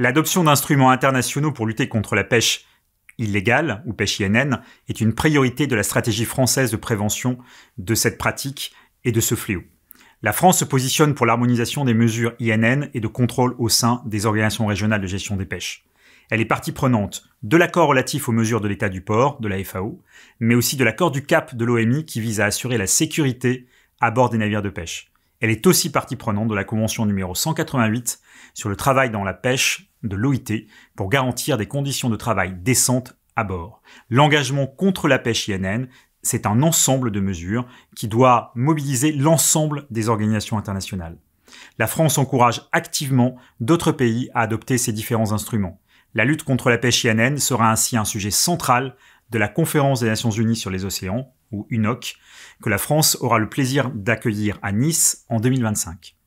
L'adoption d'instruments internationaux pour lutter contre la pêche illégale ou pêche INN est une priorité de la stratégie française de prévention de cette pratique et de ce fléau. La France se positionne pour l'harmonisation des mesures INN et de contrôle au sein des organisations régionales de gestion des pêches. Elle est partie prenante de l'accord relatif aux mesures de l'état du port, de la FAO, mais aussi de l'accord du cap de l'OMI qui vise à assurer la sécurité à bord des navires de pêche. Elle est aussi partie prenante de la Convention numéro 188 sur le travail dans la pêche de l'OIT pour garantir des conditions de travail décentes à bord. L'engagement contre la pêche INN, c'est un ensemble de mesures qui doit mobiliser l'ensemble des organisations internationales. La France encourage activement d'autres pays à adopter ces différents instruments. La lutte contre la pêche INN sera ainsi un sujet central de la conférence des Nations Unies sur les océans ou UNOC, que la France aura le plaisir d'accueillir à Nice en 2025.